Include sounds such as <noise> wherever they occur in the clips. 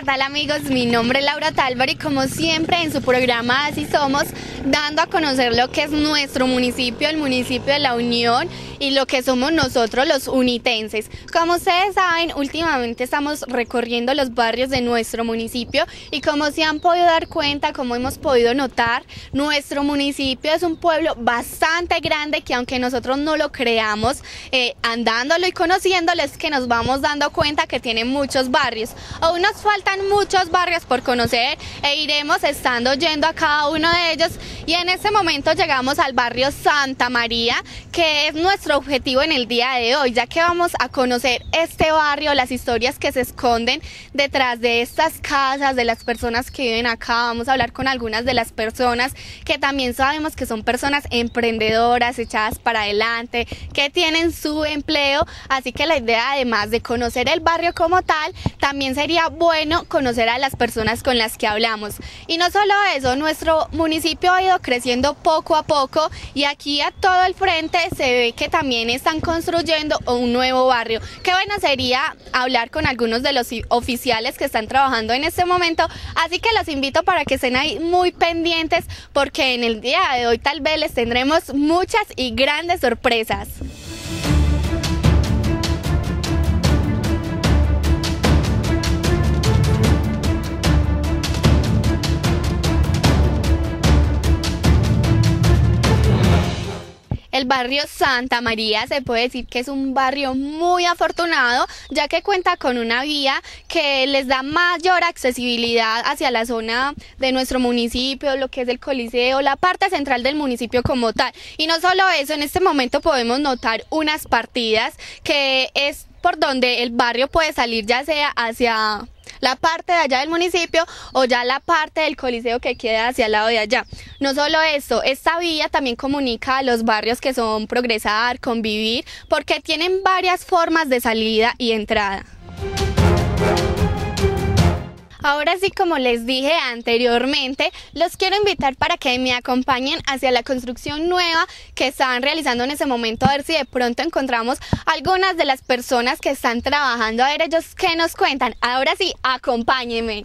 ¿qué tal amigos? Mi nombre es Laura Talvar y como siempre en su programa Así Somos, dando a conocer lo que es nuestro municipio, el municipio de La Unión y lo que somos nosotros los unitenses. Como ustedes saben, últimamente estamos recorriendo los barrios de nuestro municipio y como se han podido dar cuenta, como hemos podido notar, nuestro municipio es un pueblo bastante grande que aunque nosotros no lo creamos, eh, andándolo y conociéndolo es que nos vamos dando cuenta que tiene muchos barrios. Aún nos falta muchos barrios por conocer e iremos estando yendo a cada uno de ellos y en este momento llegamos al barrio Santa María, que es nuestro objetivo en el día de hoy, ya que vamos a conocer este barrio, las historias que se esconden detrás de estas casas, de las personas que viven acá, vamos a hablar con algunas de las personas que también sabemos que son personas emprendedoras, echadas para adelante, que tienen su empleo, así que la idea además de conocer el barrio como tal, también sería bueno conocer a las personas con las que hablamos. Y no solo eso, nuestro municipio ha ido creciendo poco a poco y aquí a todo el frente se ve que también están construyendo un nuevo barrio. Qué bueno sería hablar con algunos de los oficiales que están trabajando en este momento, así que los invito para que estén ahí muy pendientes porque en el día de hoy tal vez les tendremos muchas y grandes sorpresas. barrio Santa María se puede decir que es un barrio muy afortunado, ya que cuenta con una vía que les da mayor accesibilidad hacia la zona de nuestro municipio, lo que es el Coliseo, la parte central del municipio como tal. Y no solo eso, en este momento podemos notar unas partidas que es por donde el barrio puede salir ya sea hacia la parte de allá del municipio o ya la parte del coliseo que queda hacia el lado de allá. No solo eso, esta vía también comunica a los barrios que son progresar, convivir, porque tienen varias formas de salida y entrada. Ahora sí, como les dije anteriormente, los quiero invitar para que me acompañen hacia la construcción nueva que estaban realizando en ese momento, a ver si de pronto encontramos algunas de las personas que están trabajando, a ver ellos qué nos cuentan. Ahora sí, acompáñenme.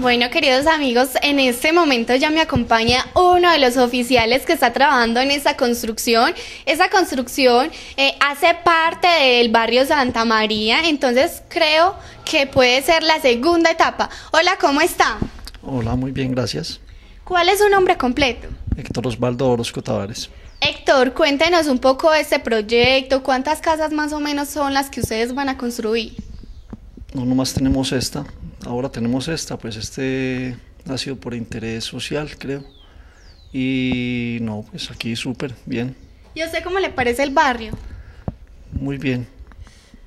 Bueno, queridos amigos, en este momento ya me acompaña uno de los oficiales que está trabajando en esta construcción. Esa construcción eh, hace parte del barrio Santa María, entonces creo que puede ser la segunda etapa. Hola, ¿cómo está? Hola, muy bien, gracias. ¿Cuál es su nombre completo? Héctor Osvaldo Orozco Tavares. Héctor, cuéntenos un poco de este proyecto, cuántas casas más o menos son las que ustedes van a construir. No, nomás tenemos esta, ahora tenemos esta, pues este ha sido por interés social, creo. Y no, pues aquí súper bien. ¿Y sé usted cómo le parece el barrio? Muy bien.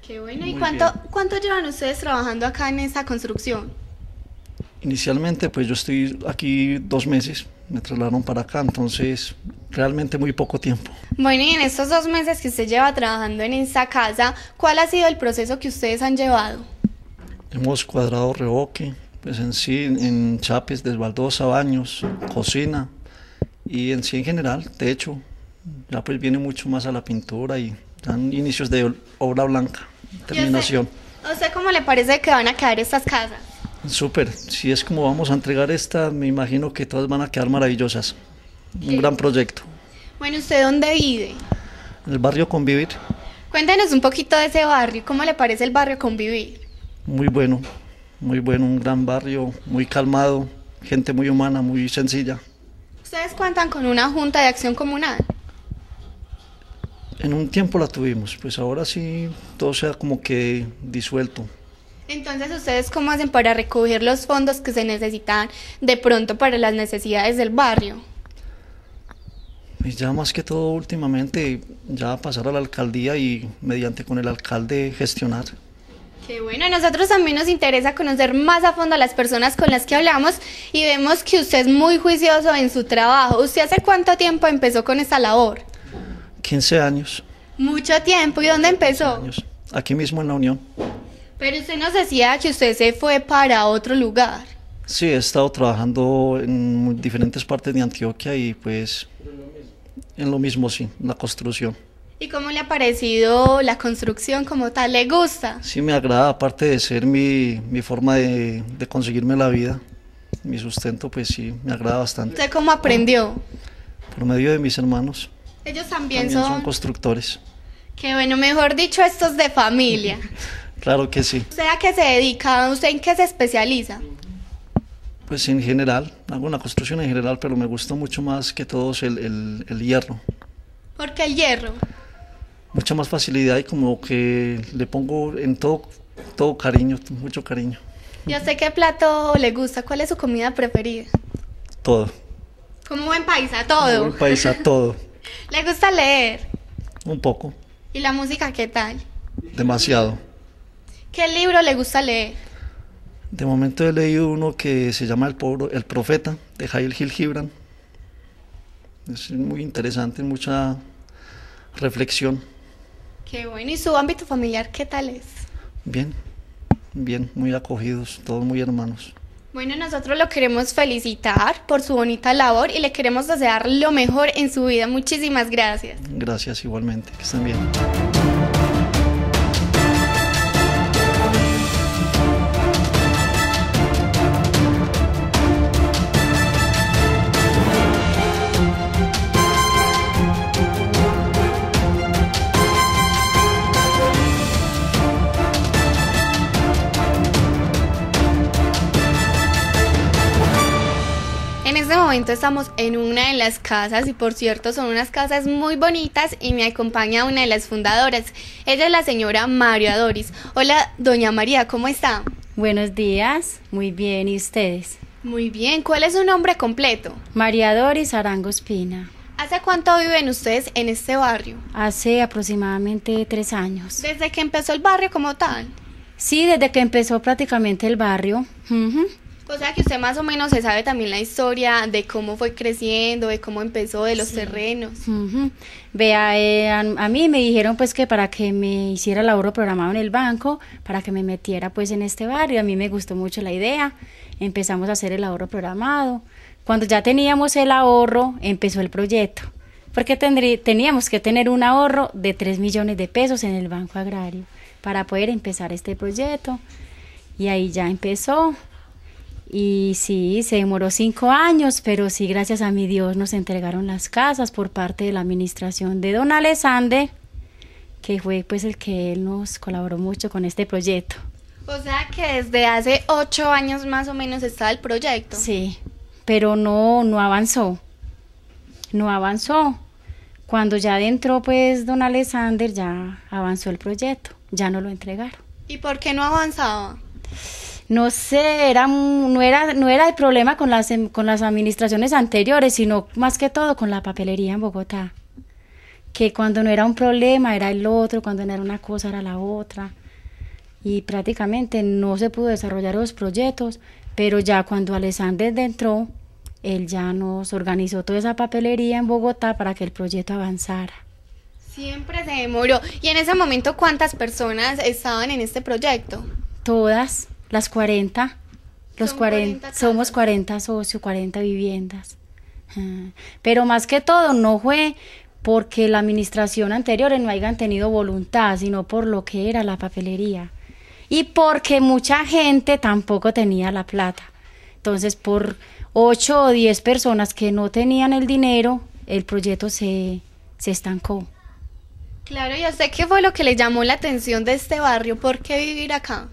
Qué bueno. ¿Y cuánto, cuánto llevan ustedes trabajando acá en esta construcción? Inicialmente, pues yo estoy aquí dos meses, me trasladaron para acá, entonces realmente muy poco tiempo. Bueno, y en estos dos meses que usted lleva trabajando en esta casa, ¿cuál ha sido el proceso que ustedes han llevado? Hemos cuadrado revoque, pues en sí, en chapis, desbaldosa, baños, cocina y en sí en general, techo. Ya pues viene mucho más a la pintura y dan inicios de obra blanca, terminación. ¿A usted, cómo le parece que van a quedar estas casas? Súper, si es como vamos a entregar estas, me imagino que todas van a quedar maravillosas. Un gran proyecto. Bueno, ¿usted dónde vive? En el barrio Convivir. Cuéntenos un poquito de ese barrio, ¿cómo le parece el barrio Convivir? muy bueno, muy bueno, un gran barrio, muy calmado, gente muy humana, muy sencilla. ¿Ustedes cuentan con una junta de acción comunal? En un tiempo la tuvimos, pues ahora sí todo se ha como que disuelto. Entonces, ¿ustedes cómo hacen para recoger los fondos que se necesitan de pronto para las necesidades del barrio? Pues ya más que todo últimamente, ya pasar a la alcaldía y mediante con el alcalde gestionar. Qué bueno, a nosotros también nos interesa conocer más a fondo a las personas con las que hablamos y vemos que usted es muy juicioso en su trabajo. ¿Usted hace cuánto tiempo empezó con esta labor? 15 años. Mucho tiempo. ¿Y dónde empezó? Aquí mismo en la Unión. Pero usted nos decía que usted se fue para otro lugar. Sí, he estado trabajando en diferentes partes de Antioquia y pues en lo mismo, sí, en la construcción. ¿Y cómo le ha parecido la construcción como tal? ¿Le gusta? Sí, me agrada, aparte de ser mi, forma de, conseguirme la vida, mi sustento, pues sí, me agrada bastante. ¿Usted cómo aprendió? Por medio de mis hermanos. Ellos también, son... constructores. Qué bueno, mejor dicho, estos de familia. <laughs> claro que sí. ¿Usted a qué se dedica? ¿Usted en qué se especializa? Pues en general, hago una construcción en general, pero me gustó mucho más que todos el, el hierro. ¿Por qué el hierro? mucha más facilidad y como que le pongo en todo, todo cariño, mucho cariño. Yo sé qué plato le gusta? ¿Cuál es su comida preferida? Todo. Como buen paisa, todo. paisa, todo. <laughs> ¿Le gusta leer? Un poco. ¿Y la música qué tal? Demasiado. ¿Qué libro le gusta leer? De momento he leído uno que se llama El, pobre El Profeta, de Jail Gil Gibran. Es muy interesante, mucha reflexión. Qué bueno. ¿Y su ámbito familiar qué tal es? Bien, bien, muy acogidos, todos muy hermanos. Bueno, nosotros lo queremos felicitar por su bonita labor y le queremos desear lo mejor en su vida. Muchísimas gracias. Gracias igualmente, que estén bien. momento estamos en una de las casas y por cierto son unas casas muy bonitas y me acompaña una de las fundadoras. Ella es la señora María Doris. Hola, doña María, ¿cómo está? Buenos días, muy bien, ¿y ustedes? Muy bien, ¿cuál es su nombre completo? María Doris Arango Espina. ¿Hace cuánto viven ustedes en este barrio? Hace aproximadamente tres años. ¿Desde que empezó el barrio como tal? Sí, desde que empezó prácticamente el barrio. O sea que usted más o menos se sabe también la historia de cómo fue creciendo, de cómo empezó, de los terrenos. Vea, eh, a, mí me dijeron pues que para que me hiciera el ahorro programado en el banco, para que me metiera pues en este barrio, a mí me gustó mucho la idea, empezamos a hacer el ahorro programado. Cuando ya teníamos el ahorro, empezó el proyecto, porque tendrí, teníamos que tener un ahorro de 3 millones de pesos en el Banco Agrario para poder empezar este proyecto. Y ahí ya empezó. Y sí, se demoró cinco años, pero sí, gracias a mi Dios nos entregaron las casas por parte de la administración de don alessander que fue pues el que nos colaboró mucho con este proyecto. O sea que desde hace ocho años más o menos está el proyecto. Sí, pero no, no avanzó. No avanzó. Cuando ya entró pues don Alexander ya avanzó el proyecto, ya no lo entregaron. ¿Y por qué no avanzaba? no sé, era, no, era, el problema con las, em, con las administraciones anteriores, sino más que todo con la papelería en Bogotá. Que cuando no era un problema era el otro, cuando no era una cosa era la otra. Y prácticamente no se pudo desarrollar los proyectos, pero ya cuando Alexander entró, él ya nos organizó toda esa papelería en Bogotá para que el proyecto avanzara. Siempre se demoró. ¿Y en ese momento cuántas personas estaban en este proyecto? Todas, las 40, los somos 40 socios, 40 viviendas. Ah. Pero más que todo no fue porque la administración anterior no hayan tenido voluntad, sino por lo que era la papelería. Y porque mucha gente tampoco tenía la plata. Entonces, por 8 o 10 personas que no tenían el dinero, el proyecto se, se estancó. Claro, ya sé qué fue lo que le llamó la atención de este barrio. ¿Por qué vivir acá?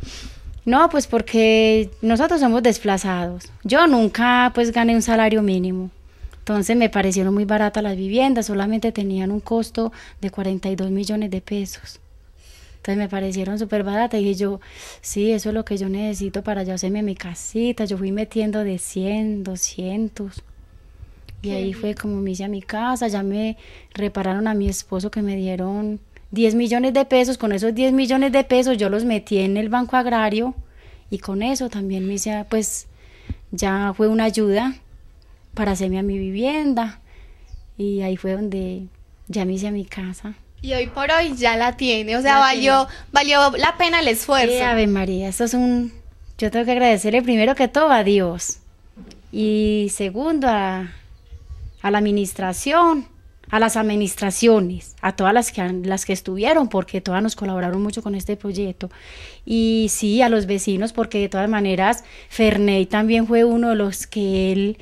No, pues porque nosotros somos desplazados. Yo nunca pues gané un salario mínimo. Entonces me parecieron muy baratas las viviendas, solamente tenían un costo de 42 millones de pesos. Entonces me parecieron súper baratas y yo, sí, eso es lo que yo necesito para yo hacerme mi casita. Yo fui metiendo de 100, 200. Y ahí fue como me hice a mi casa, ya me repararon a mi esposo que me dieron 10 millones de pesos, con esos 10 millones de pesos yo los metí en el Banco Agrario y con eso también me hice, pues ya fue una ayuda para hacerme a mi vivienda y ahí fue donde ya me hice a mi casa. Y hoy por hoy ya la tiene, o sea, valió, valió la pena el esfuerzo. Sí, eh, Ave María, eso es un... Yo tengo que agradecerle primero que todo a Dios y segundo a, a la administración a las administraciones, a todas las que, las que estuvieron, porque todas nos colaboraron mucho con este proyecto. Y sí, a los vecinos, porque de todas maneras, Ferney también fue uno de los que él,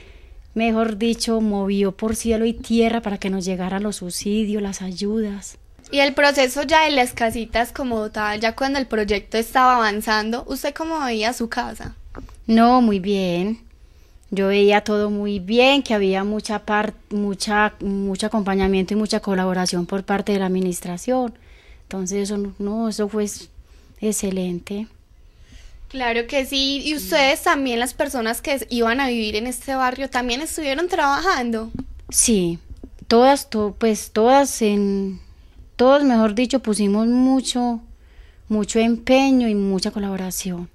mejor dicho, movió por cielo y tierra para que nos llegaran los subsidios, las ayudas. Y el proceso ya de las casitas como tal, ya cuando el proyecto estaba avanzando, ¿usted cómo veía su casa? No, muy bien yo veía todo muy bien, que había mucha mucha, mucho acompañamiento y mucha colaboración por parte de la administración. Entonces, eso no, eso fue excelente. Claro que sí, y ustedes también, las personas que iban a vivir en este barrio, también estuvieron trabajando. Sí, todas, pues todas en, todos, mejor dicho, pusimos mucho, mucho empeño y mucha colaboración.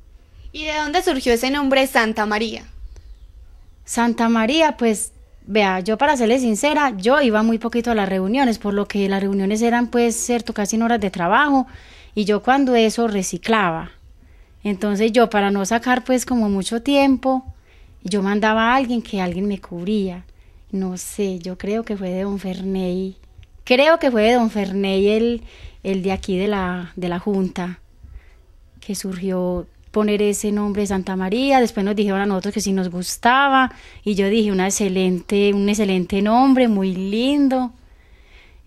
¿Y de dónde surgió ese nombre Santa María? Santa María, pues Vea, yo para serle sincera, yo iba muy poquito a las reuniones, por lo que las reuniones eran pues cierto casi en horas de trabajo y yo cuando eso reciclaba. Entonces yo para no sacar pues como mucho tiempo, yo mandaba a alguien que alguien me cubría. No sé, yo creo que fue de Don Ferney. Creo que fue de Don Ferney el, el de aquí de la, de la Junta, que surgió poner ese nombre Santa María. Después nos dijeron a nosotros que si nos gustaba y yo dije una excelente, un excelente nombre, muy lindo,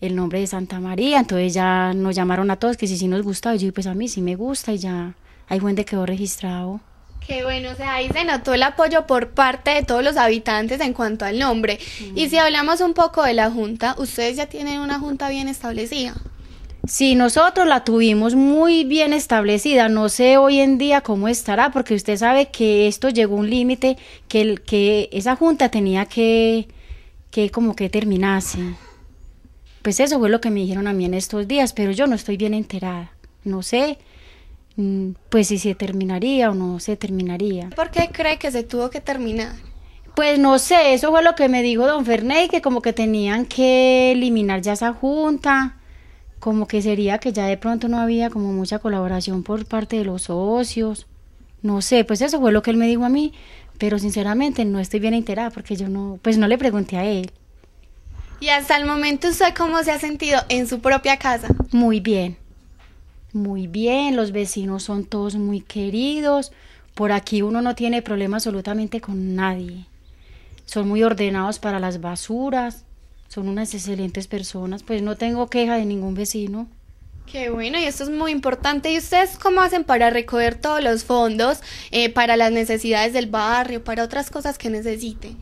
el nombre de Santa María. Entonces ya nos llamaron a todos que si sí nos gustaba. Y yo pues a mí sí me gusta y ya ahí que quedó registrado. Qué bueno, o sea, ahí se notó el apoyo por parte de todos los habitantes en cuanto al nombre. Y si mm. hablamos un poco de la junta, ustedes ya tienen una junta bien establecida. Sí, nosotros la tuvimos muy bien establecida. No sé hoy en día cómo estará, porque usted sabe que esto llegó a un límite que, esa junta tenía que, que como que terminase. Pues eso fue lo que me dijeron a mí en estos días, pero yo no estoy bien enterada. No sé mm, pues si se terminaría o no se terminaría. ¿Por qué cree que se tuvo que terminar? Pues no sé, eso fue lo que me dijo don Ferney, que como que tenían que eliminar ya esa junta, como que sería que ya de pronto no había como mucha colaboración por parte de los socios. No sé, pues eso fue lo que él me dijo a mí, pero sinceramente no estoy bien enterada porque yo no, pues no le pregunté a él. ¿Y hasta el momento usted cómo se ha sentido en su propia casa? Muy bien, muy bien, los vecinos son todos muy queridos, por aquí uno no tiene problema absolutamente con nadie, son muy ordenados para las basuras, son unas excelentes personas, pues no tengo queja de ningún vecino. Qué bueno, y esto es muy importante. ¿Y ustedes cómo hacen para recoger todos los fondos eh, para las necesidades del barrio, para otras cosas que necesiten?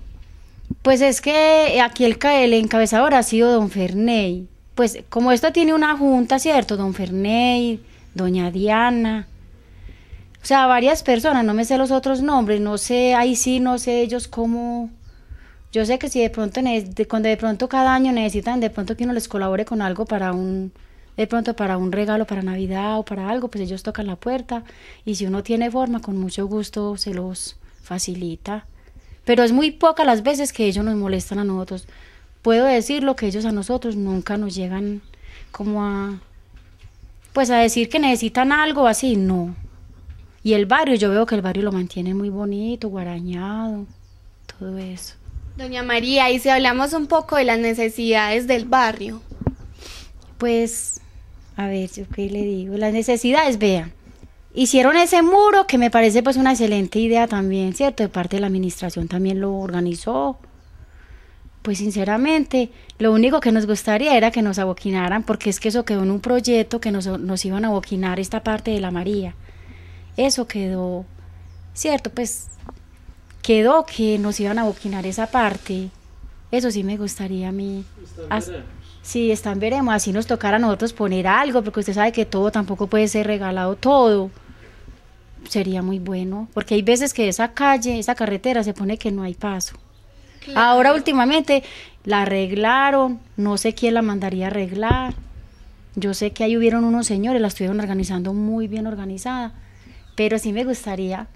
Pues es que aquí el, encabezador ha sido don Ferney. Pues como esto tiene una junta, ¿cierto? Don Ferney, doña Diana. O sea, varias personas, no me sé los otros nombres, no sé, ahí sí, no sé ellos cómo, yo sé que si de pronto, cuando de pronto cada año necesitan de pronto que uno les colabore con algo para un, de pronto para un regalo para Navidad o para algo, pues ellos tocan la puerta y si uno tiene forma, con mucho gusto se los facilita. Pero es muy pocas las veces que ellos nos molestan a nosotros. Puedo decirlo que ellos a nosotros nunca nos llegan como a pues a decir que necesitan algo así, no. Y el barrio, yo veo que el barrio lo mantiene muy bonito, guarañado, todo eso. Doña María, y si hablamos un poco de las necesidades del barrio. Pues, a ver, yo qué le digo, las necesidades, vean. Hicieron ese muro que me parece pues una excelente idea también, ¿cierto? De parte de la administración también lo organizó. Pues sinceramente, lo único que nos gustaría era que nos aboquinaran, porque es que eso quedó en un proyecto que nos, nos iban a aboquinar esta parte de la María. Eso quedó, ¿cierto? Pues quedó que nos iban a boquinar esa parte. Eso sí me gustaría a mí. Si sí, están veremos. Así nos tocará a nosotros poner algo, porque usted sabe que todo tampoco puede ser regalado todo. Sería muy bueno, porque hay veces que esa calle, esa carretera se pone que no hay paso. Ahora últimamente la arreglaron, no sé quién la mandaría a arreglar. Yo sé que ahí hubieron unos señores, la estuvieron organizando muy bien organizada, pero sí me gustaría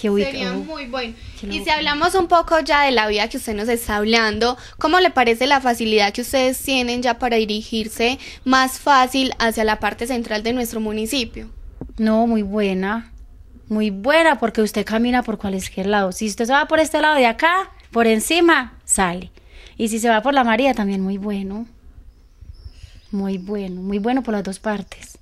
Sería muy bueno. y si hablamos un poco ya de la vida que usted nos está hablando, ¿cómo le parece la facilidad que ustedes tienen ya para dirigirse más fácil hacia la parte central de nuestro municipio? No, muy buena. Muy buena porque usted camina por cualquier lado. Si usted se va por este lado de acá, por encima, sale. Y si se va por la María, también muy bueno. Muy bueno, muy bueno por las dos partes.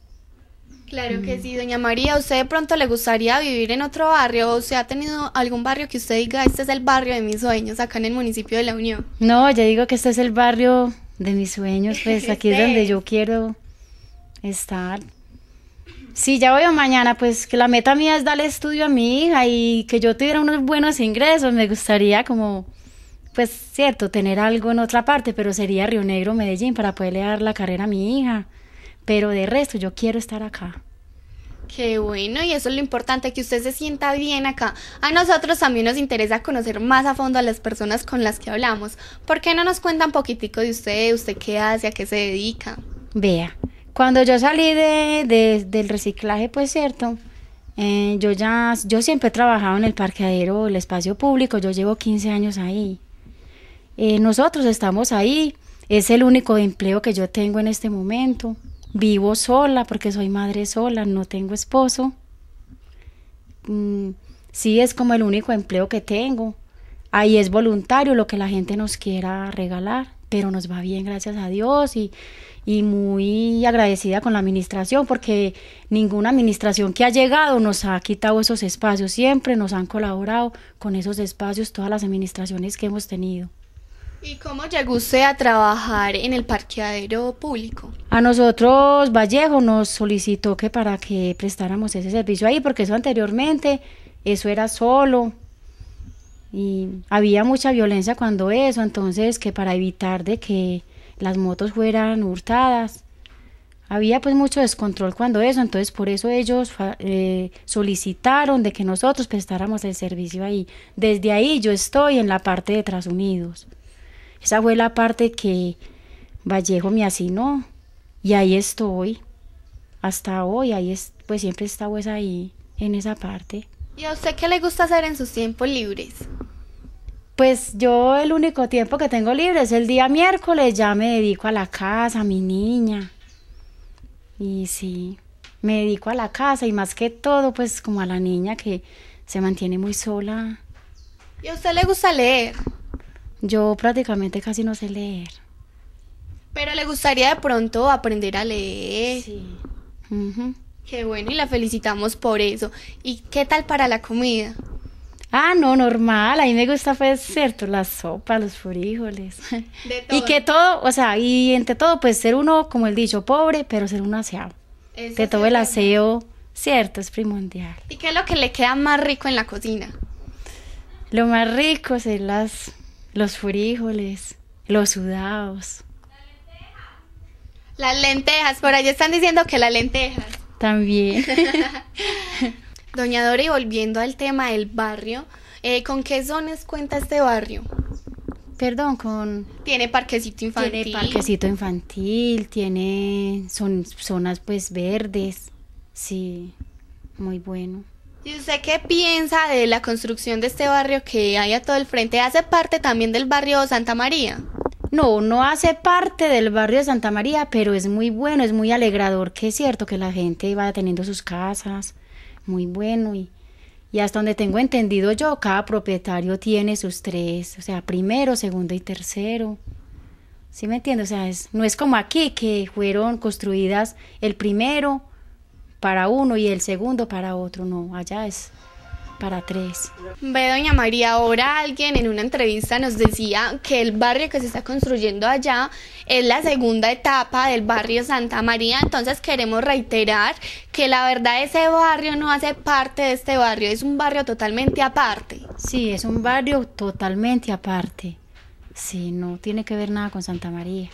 Claro que mm. sí, doña María, ¿usted de pronto le gustaría vivir en otro barrio? o se ha tenido algún barrio que usted diga, este es el barrio de mis sueños acá en el municipio de La Unión? No, ya digo que este es el barrio de mis sueños, pues aquí es <laughs> donde yo quiero estar. Sí, ya voy a mañana, pues que la meta mía es darle estudio a mi hija y que yo tuviera unos buenos ingresos. Me gustaría como, pues cierto, tener algo en otra parte, pero sería Río Negro, Medellín, para poderle dar la carrera a mi hija pero de resto yo quiero estar acá. Qué bueno, y eso es lo importante, que usted se sienta bien acá. A nosotros también nos interesa conocer más a fondo a las personas con las que hablamos. ¿Por qué no nos cuentan poquitico de usted, usted qué hace, a qué se dedica? Vea, cuando yo salí de, de, del reciclaje, pues cierto, eh, yo ya, yo siempre he trabajado en el parqueadero, el espacio público, yo llevo 15 años ahí. Eh, nosotros estamos ahí, es el único empleo que yo tengo en este momento vivo sola porque soy madre sola, no tengo esposo. Mm, sí, es como el único empleo que tengo. Ahí es voluntario lo que la gente nos quiera regalar, pero nos va bien, gracias a Dios, y muy agradecida con la administración, porque ninguna administración que ha llegado nos ha quitado esos espacios, siempre nos han colaborado con esos espacios todas las administraciones que hemos tenido. ¿Y cómo llegó usted a trabajar en el parqueadero público? A nosotros Vallejo nos solicitó que para que prestáramos ese servicio ahí, porque eso anteriormente, eso era solo y había mucha violencia cuando eso, entonces que para evitar de que las motos fueran hurtadas, había pues mucho descontrol cuando eso, entonces por eso ellos eh, solicitaron de que nosotros prestáramos el servicio ahí. Desde ahí yo estoy en la parte de Trasunidos. Esa fue la parte que Vallejo me asignó y ahí estoy. Hasta hoy, ahí pues siempre está pues ahí, en esa parte. ¿Y a usted qué le gusta hacer en sus tiempos libres? Pues yo el único tiempo que tengo libre es el día miércoles, ya me dedico a la casa, a mi niña. Y sí, me dedico a la casa y más que todo, pues como a la niña que se mantiene muy sola. ¿Y a usted le gusta leer? Yo prácticamente casi no sé leer. Pero le gustaría de pronto aprender a leer. Sí. Qué bueno, y la felicitamos por eso. ¿Y qué tal para la comida? Ah, no, normal. A mí me gusta, pues, cierto, la sopa, los frijoles. <laughs> Y que todo, o sea, y entre todo, pues, ser uno, como el dicho, pobre, pero ser un aseado. de todo el aseo, cierto, es primordial. ¿Y qué es lo que le queda más rico en la cocina? Lo más rico es las los frijoles, los sudados. Las lentejas, por ahí están diciendo que las lentejas. También. <laughs> Doña Dori, volviendo al tema del barrio, eh, ¿con qué zonas cuenta este barrio? Perdón, con... Tiene parquecito infantil. Tiene parquecito infantil, tiene son, zonas pues verdes. Sí, muy bueno. ¿Y usted qué piensa de la construcción de este barrio que hay a todo el frente? ¿Hace parte también del barrio Santa María? No, no hace parte del barrio de Santa María, pero es muy bueno, es muy alegrador, que es cierto que la gente va teniendo sus casas, muy bueno y, y hasta donde tengo entendido yo, cada propietario tiene sus tres, o sea, primero, segundo y tercero. ¿Sí me entiendes? O sea, no es como aquí que fueron construidas el primero, para uno y el segundo para otro, no, allá es para tres. Ve, doña María, ahora alguien en una entrevista nos decía que el barrio que se está construyendo allá es la segunda etapa del barrio Santa María, entonces queremos reiterar que la verdad ese barrio no hace parte de este barrio, es un barrio totalmente aparte. Sí, es un barrio totalmente aparte. Sí, no tiene que ver nada con Santa María.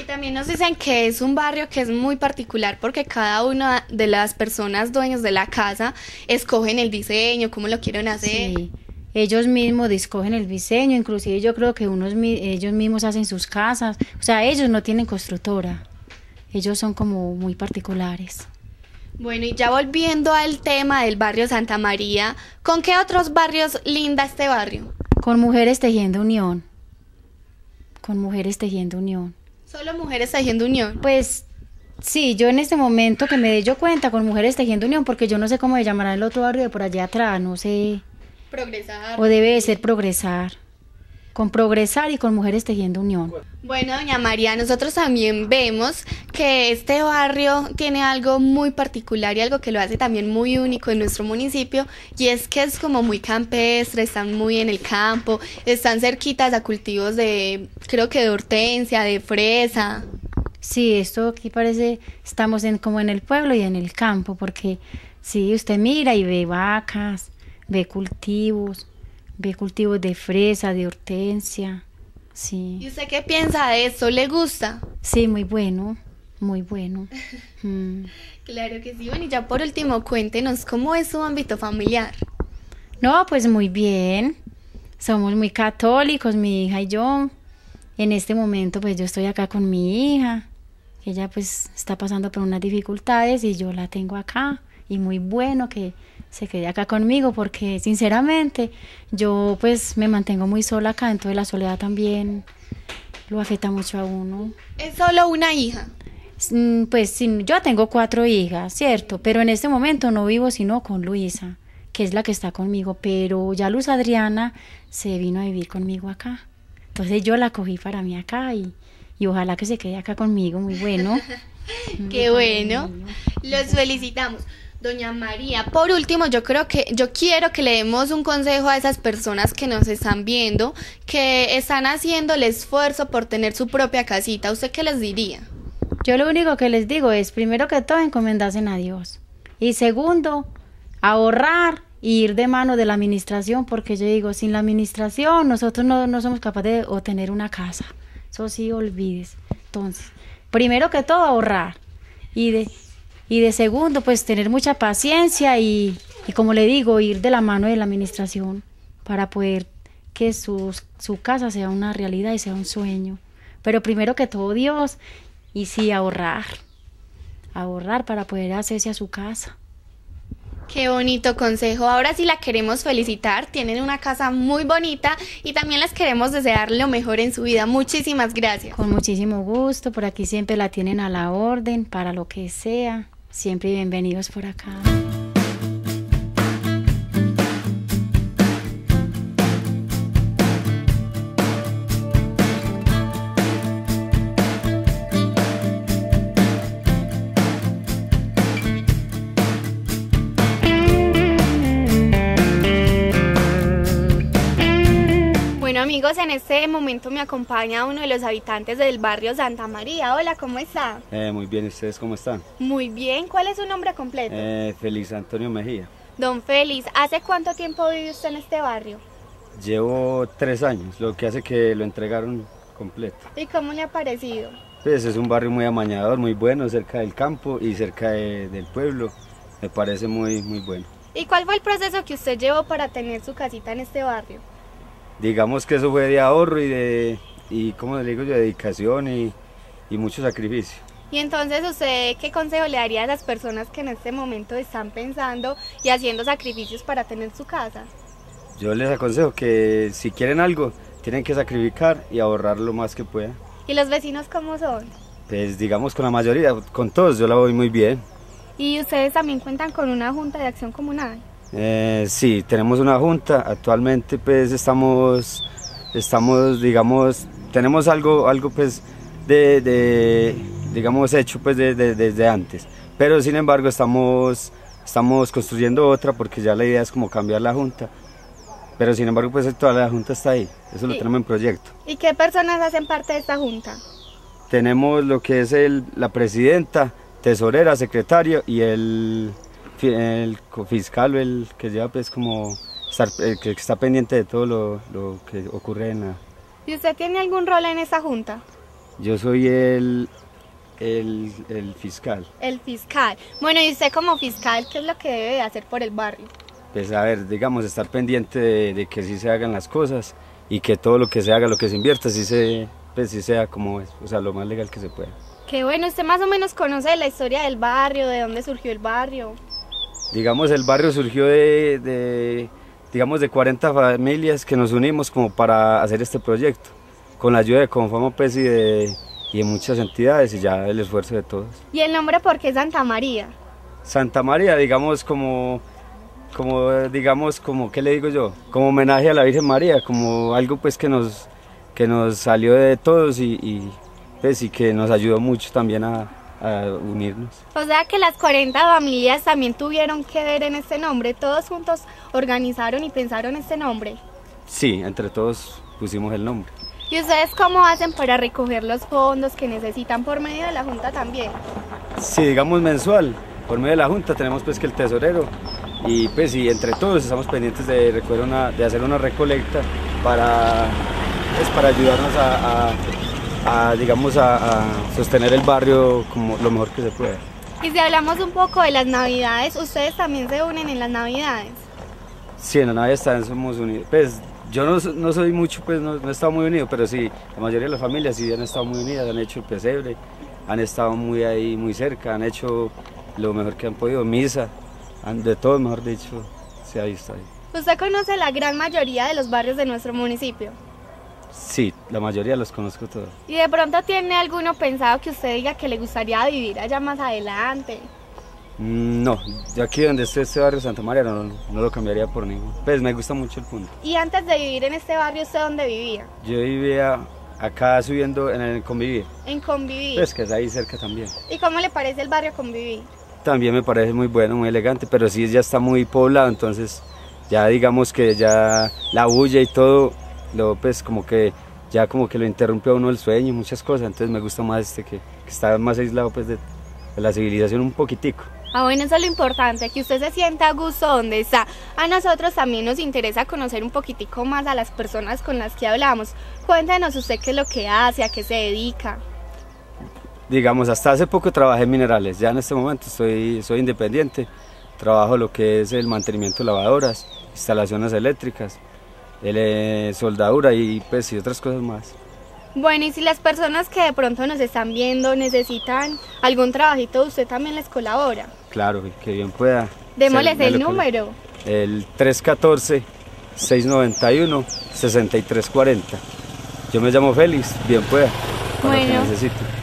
Y también nos dicen que es un barrio que es muy particular porque cada una de las personas dueños de la casa escogen el diseño, cómo lo quieren hacer. Sí. Ellos mismos discogen el diseño, inclusive yo creo que unos, ellos mismos hacen sus casas, o sea, ellos no tienen constructora, ellos son como muy particulares. Bueno, y ya volviendo al tema del barrio Santa María, ¿con qué otros barrios linda este barrio? Con mujeres tejiendo unión, con mujeres tejiendo unión. ¿Solo mujeres tejiendo unión? Pues sí, yo en este momento que me dé yo cuenta con mujeres tejiendo unión, porque yo no sé cómo se llamará el otro barrio de por allá atrás, no sé. Progresar. O debe ser progresar con Progresar y con Mujeres Tejiendo Unión. Bueno, doña María, nosotros también vemos que este barrio tiene algo muy particular y algo que lo hace también muy único en nuestro municipio y es que es como muy campestre, están muy en el campo, están cerquitas a cultivos de, creo que de hortensia, de fresa. Sí, esto aquí parece, estamos en, como en el pueblo y en el campo porque si usted mira y ve vacas, ve cultivos, ve cultivos de fresa, de hortensia. Sí. ¿Y usted qué piensa de eso? ¿Le gusta? Sí, muy bueno, muy bueno. <laughs> Mm. Claro que sí. Bueno, y ya por último, cuéntenos cómo es su ámbito familiar. No, pues muy bien. Somos muy católicos, mi hija y yo. En este momento, pues yo estoy acá con mi hija. Ella pues está pasando por unas dificultades y yo la tengo acá y muy bueno que se quede acá conmigo porque sinceramente yo pues me mantengo muy sola acá, entonces la soledad también lo afecta mucho a uno. ¿Es solo una hija? Mm, pues yo tengo cuatro hijas, ¿cierto? Pero en este momento no vivo sino con Luisa, que es la que está conmigo, pero ya Luz Adriana se vino a vivir conmigo acá. Entonces yo la cogí para mí acá y, ojalá que se quede acá conmigo, muy bueno. <laughs> Qué bueno, los felicitamos. Doña María, por último, yo creo que yo quiero que le demos un consejo a esas personas que nos están viendo, que están haciendo el esfuerzo por tener su propia casita. ¿Usted qué les diría? Yo lo único que les digo es, primero que todo, encomendasen a Dios. Y segundo, ahorrar e ir de mano de la administración, porque yo digo, sin la administración nosotros no, no somos capaces de obtener una casa. Eso sí, olvides. Entonces, primero que todo, ahorrar. Y de, y de segundo, pues tener mucha paciencia y, como le digo, ir de la mano de la administración para poder que su, su casa sea una realidad y sea un sueño. Pero primero que todo Dios y sí ahorrar, ahorrar para poder hacerse a su casa. Qué bonito consejo. Ahora sí la queremos felicitar. Tienen una casa muy bonita y también les queremos desear lo mejor en su vida. Muchísimas gracias. Con muchísimo gusto. Por aquí siempre la tienen a la orden para lo que sea. Siempre bienvenidos por acá. amigos, en este momento me acompaña uno de los habitantes del barrio Santa María. Hola, ¿cómo está? Eh, muy bien, ustedes cómo están? Muy bien, ¿cuál es su nombre completo? Eh, Feliz Antonio Mejía. Don Félix, ¿hace cuánto tiempo vive usted en este barrio? Llevo tres años, lo que hace que lo entregaron completo. ¿Y cómo le ha parecido? Pues es un barrio muy amañador, muy bueno, cerca del campo y cerca del pueblo. Me parece muy, muy bueno. ¿Y cuál fue el proceso que usted llevó para tener su casita en este barrio? digamos que eso fue de ahorro y de, digo de dedicación y, y mucho sacrificio. Y entonces, ¿usted qué consejo le daría a las personas que en este momento están pensando y haciendo sacrificios para tener su casa? Yo les aconsejo que si quieren algo, tienen que sacrificar y ahorrar lo más que puedan. ¿Y los vecinos cómo son? Pues digamos con la mayoría, con todos yo la voy muy bien. ¿Y ustedes también cuentan con una junta de acción comunal? Eh, sí, tenemos una junta, actualmente pues estamos, estamos digamos, tenemos algo, algo pues de, digamos, hecho pues desde antes, pero sin embargo estamos, estamos construyendo otra porque ya la idea es como cambiar la junta, pero sin embargo pues toda la junta está ahí, eso lo tenemos en proyecto. ¿Y qué personas hacen parte de esta junta? Tenemos lo que es la presidenta, tesorera, secretario y el el fiscal o el que lleva pues como el que está pendiente de todo lo, que ocurre en la... ¿Y usted tiene algún rol en esa junta? Yo soy el, el, fiscal. El fiscal. Bueno, y usted como fiscal, ¿qué es lo que debe hacer por el barrio? Pues a ver, digamos, estar pendiente de, que sí se hagan las cosas y que todo lo que se haga, lo que se invierta, sí, se, pues, sí sea como o sea, lo más legal que se pueda. Qué bueno, usted más o menos conoce la historia del barrio, de dónde surgió el barrio. Digamos, el barrio surgió de, digamos, de 40 familias que nos unimos como para hacer este proyecto, con la ayuda de Conformó e y de, muchas entidades y ya el esfuerzo de todos. ¿Y el nombre por qué Santa María? Santa María, digamos, como como digamos como qué le digo yo como homenaje a la Virgen María como algo pues que nos que nos salió de todos y, y pues, que nos ayudó mucho también a, unirnos. O sea que las 40 familias también tuvieron que ver en este nombre, todos juntos organizaron y pensaron este nombre. Sí, entre todos pusimos el nombre. ¿Y ustedes cómo hacen para recoger los fondos que necesitan por medio de la Junta también? Sí, digamos mensual, por medio de la Junta tenemos pues que el tesorero y pues y entre todos estamos pendientes de, recoger de hacer una recolecta para, es pues, para ayudarnos a a, digamos, a, sostener el barrio como lo mejor que se puede. Y si hablamos un poco de las navidades, ¿ustedes también se unen en las navidades? Sí, en las navidades también somos unidos. Pues yo no, soy mucho, pues no, he estado muy unido, pero sí, la mayoría de las familias sí han estado muy unidas, han hecho el pesebre, han estado muy ahí, muy cerca, han hecho lo mejor que han podido, misa, han, de todo, mejor dicho, se ha visto ahí. ¿Usted conoce la gran mayoría de los barrios de nuestro municipio? Sí, la mayoría los conozco todos. ¿Y de pronto tiene alguno pensado que usted diga que le gustaría vivir allá más adelante? Mm, no, yo aquí donde estoy, este barrio Santa María, no, lo cambiaría por ningún. Pues me gusta mucho el punto. ¿Y antes de vivir en este barrio, usted dónde vivía? Yo vivía acá subiendo en el Convivir. ¿En Convivir? Pues que es ahí cerca también. ¿Y cómo le parece el barrio Convivir? También me parece muy bueno, muy elegante, pero sí ya está muy poblado, entonces ya digamos que ya la bulla y todo lo, pues como que ya como que lo interrumpió a uno el sueño y muchas cosas, entonces me gusta más este que, que está más aislado pues de, la civilización un poquitico. Ah, bueno, eso es lo importante, que usted se sienta a gusto donde está. A nosotros también nos interesa conocer un poquitico más a las personas con las que hablamos. Cuéntenos usted qué es lo que hace, a qué se dedica. Digamos, hasta hace poco trabajé en minerales, ya en este momento soy, soy independiente. Trabajo lo que es el mantenimiento de lavadoras, instalaciones eléctricas, el, soldadura y pues y otras cosas más. Bueno, y si las personas que de pronto nos están viendo necesitan algún trabajito, usted también les colabora. Claro, que bien pueda. Démosles el, número. El 314-691-6340. Yo me llamo Félix, bien pueda. Bueno,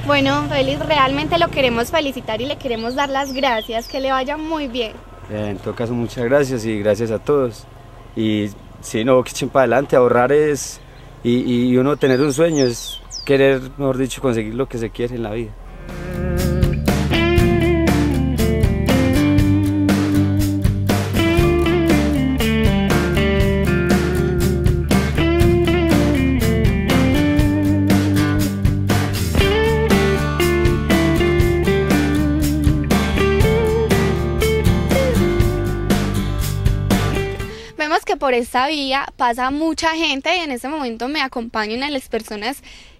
bueno, Félix, realmente lo queremos felicitar y le queremos dar las gracias, que le vaya muy bien. Eh, en todo caso, muchas gracias y gracias a todos. Sí, no, que para adelante, ahorrar es. Y, y uno tener un sueño es querer, mejor dicho, conseguir lo que se quiere en la vida. por esta vía pasa mucha gente y en ese momento me acompañan a las personas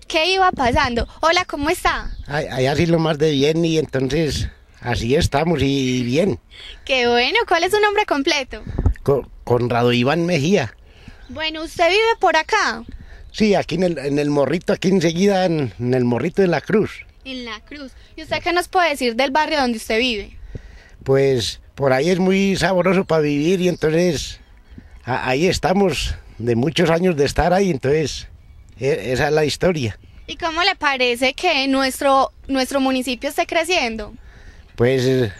que iba pasando. Hola, ¿cómo está? Allá así lo más de bien y entonces así estamos y bien. Qué bueno, ¿cuál es su nombre completo? Conrado Iván Mejía. Bueno, ¿usted vive por acá? Sí, aquí en el, morrito, aquí enseguida en, en el morrito de la Cruz. En la Cruz. ¿Y usted qué nos puede decir del barrio donde usted vive? Pues por ahí es muy sabroso para vivir y entonces ahí estamos, de muchos años de estar ahí, entonces e, esa es la historia. ¿Y cómo le parece que nuestro, nuestro municipio esté creciendo? Pues, eh,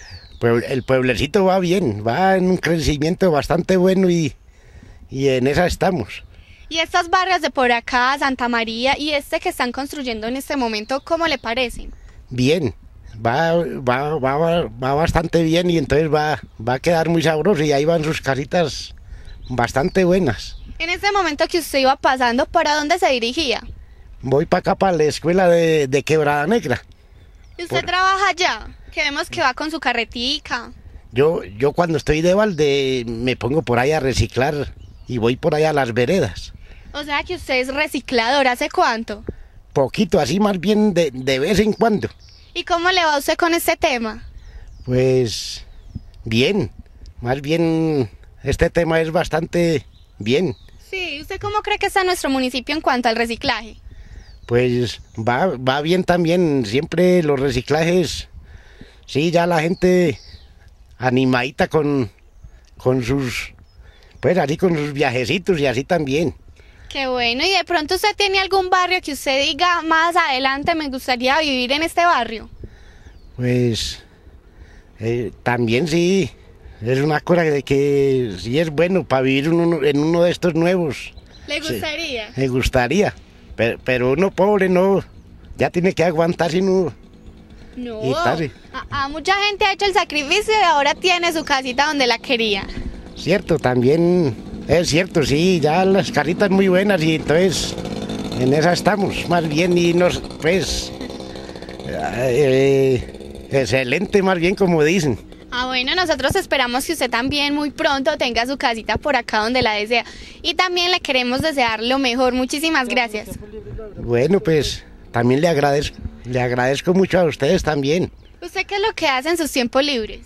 el pueblecito va bien, va en un crecimiento bastante bueno y, en esa estamos. ¿Y estas barras de por acá, Santa María y este que están construyendo en este momento, cómo le parecen? Bien, va, bastante bien y entonces va, va a quedar muy sabroso y ahí van sus casitas bastante buenas. En ese momento que usted iba pasando, ¿para dónde se dirigía? Voy para acá, para la escuela de, Quebrada Negra. ¿Y usted trabaja allá? Que vemos que va con su carretica. Yo, yo cuando estoy de balde me pongo por ahí a reciclar y voy por allá a las veredas. O sea que usted es reciclador, ¿hace cuánto? Poquito, así más bien de, de vez en cuando. ¿Y cómo le va usted con este tema? Pues bien, más bien este tema es bastante bien. Sí, ¿usted cómo cree que está nuestro municipio en cuanto al reciclaje? Pues va, bien también, siempre los reciclajes, sí, ya la gente animadita con, sus, pues así con sus viajecitos y así también. Qué bueno, y de pronto usted tiene algún barrio que usted diga más adelante me gustaría vivir en este barrio. Pues eh, también sí, es una cosa de que sí es bueno para vivir en uno de estos nuevos. ¿Le gustaría? le gustaría. Pero, uno pobre no. Ya tiene que aguantar sin uno. No. A, mucha gente ha hecho el sacrificio y ahora tiene su casita donde la quería. Cierto, también es cierto, sí. Ya las caritas muy buenas y entonces en esa estamos. Más bien y nos, pues. <laughs> Eh, eh, excelente, más bien como dicen. Ah, bueno, nosotros esperamos que usted también muy pronto tenga su casita por acá donde la desea. Y también le queremos desear lo mejor. Muchísimas gracias. Bueno, pues también le agradezco, le agradezco mucho a ustedes también. ¿Usted qué es lo que hace en sus tiempos libres?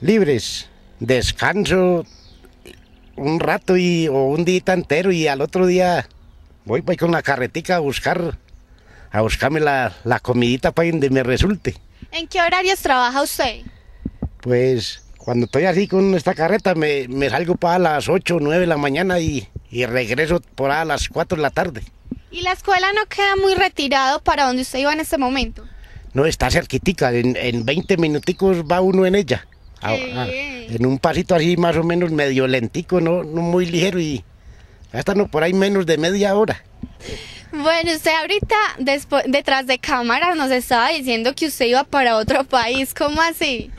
Libres, descanso un rato y, o un día entero y al otro día voy, voy con la carretica a buscar, a buscarme la, la comidita para donde me resulte. ¿En qué horarios trabaja usted? Pues cuando estoy así con esta carreta, me, me salgo para las 8 o 9 de la mañana y, y regreso por a las 4 de la tarde. ¿Y la escuela no queda muy retirado para donde usted iba en ese momento? No, está cerquitica, en, en 20 minuticos va uno en ella. en un pasito así más o menos medio lentico, no, muy ligero y no por ahí menos de media hora. Bueno, usted ahorita después, detrás de cámara nos estaba diciendo que usted iba para otro país, ¿cómo así?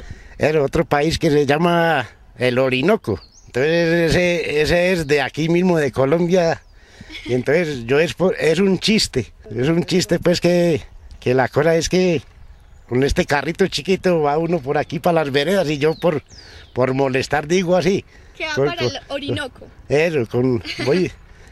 era otro país que se llama el Orinoco. Entonces ese, es de aquí mismo, de Colombia. entonces yo es, es un chiste, es un chiste pues que, que la cosa es que con este carrito chiquito va uno por aquí para las veredas y yo por, por molestar digo así. Que va para el Orinoco. Eso, con, voy,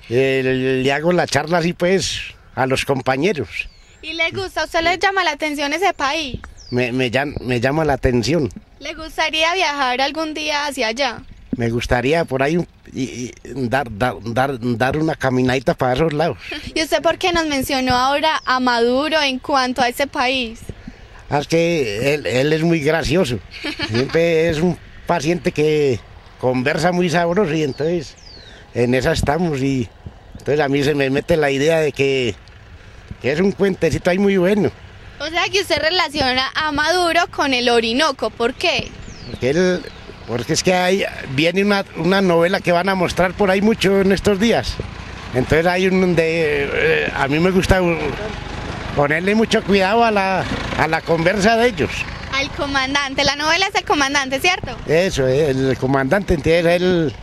eh, le hago la charla así pues a los compañeros. ¿Y le gusta? ¿Usted le llama la atención ese país? me, me, me llama la atención. ¿Le gustaría viajar algún día hacia allá? Me gustaría por ahí y, dar, dar, dar, una caminadita para esos lados. <laughs> ¿Y usted por qué nos mencionó ahora a Maduro en cuanto a ese país? Es ah, que él, es muy gracioso. <laughs> Siempre es un paciente que conversa muy sabroso y entonces en esa estamos y entonces a mí se me mete la idea de que, que es un cuentecito ahí muy bueno. O sea que usted relaciona a Maduro con el Orinoco, ¿por qué? Porque, porque es que hay, viene una, novela que van a mostrar por ahí mucho en estos días. Entonces hay un de, eh, a mí me gusta ponerle mucho cuidado a la, a la conversa de ellos. Al comandante, la novela es el comandante, ¿cierto? Eso, el comandante, entonces él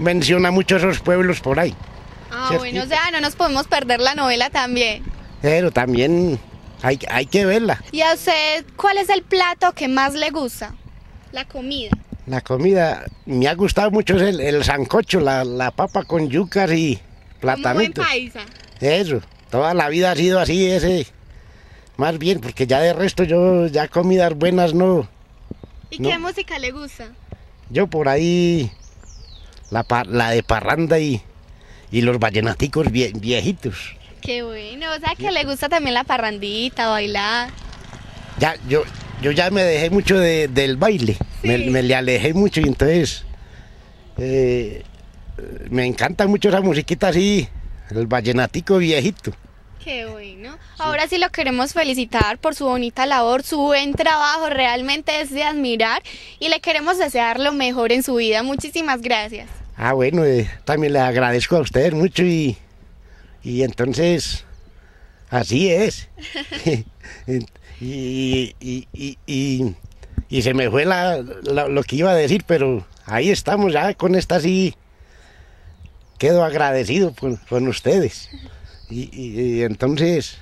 menciona mucho esos pueblos por ahí. Ah, bueno, o sea, no nos podemos perder la novela también. Pero también hay, que verla. ¿Y a usted cuál es el plato que más le gusta? La comida. La comida, me ha gustado mucho el, el sancocho, la, la, papa con yucas y platanito. Eso, toda la vida ha sido así ese. Más bien, porque ya de resto yo ya comidas buenas no. ¿Y qué música le gusta? Yo por ahí la, la de parranda y, y los vallenaticos viejitos. Qué bueno, o sea que le gusta también la parrandita, bailar. Ya, yo, yo ya me dejé mucho del baile, me, le alejé mucho y entonces eh, me encanta mucho esa musiquita así, el vallenatico viejito. Qué bueno. Ahora sí lo queremos felicitar por su bonita labor, su buen trabajo, realmente es de admirar y le queremos desear lo mejor en su vida. Muchísimas gracias. Ah, bueno, eh, también le agradezco a ustedes mucho y y entonces, así es. <laughs> <laughs> y, se me fue lo que iba a decir, pero ahí estamos ya con esta sí. Quedo agradecido con ustedes. Y, entonces,